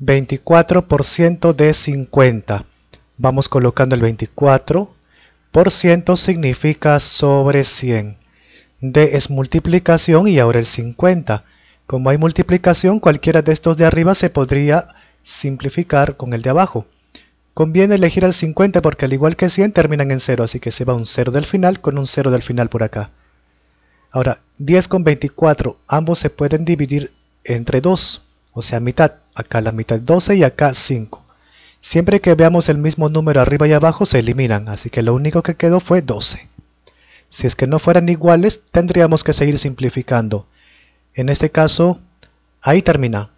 24% de 50. Vamos colocando el 24. significa sobre 100. D es multiplicación y ahora el 50. Como hay multiplicación, cualquiera de estos de arriba se podría simplificar con el de abajo. Conviene elegir el 50 porque al igual que 100 terminan en 0, así que se va un 0 del final con un 0 del final por acá. Ahora, 10 con 24, ambos se pueden dividir entre 2, o sea mitad acá la mitad 12 y acá 5. Siempre que veamos el mismo número arriba y abajo se eliminan, así que lo único que quedó fue 12. Si es que no fueran iguales, tendríamos que seguir simplificando. En este caso, ahí termina.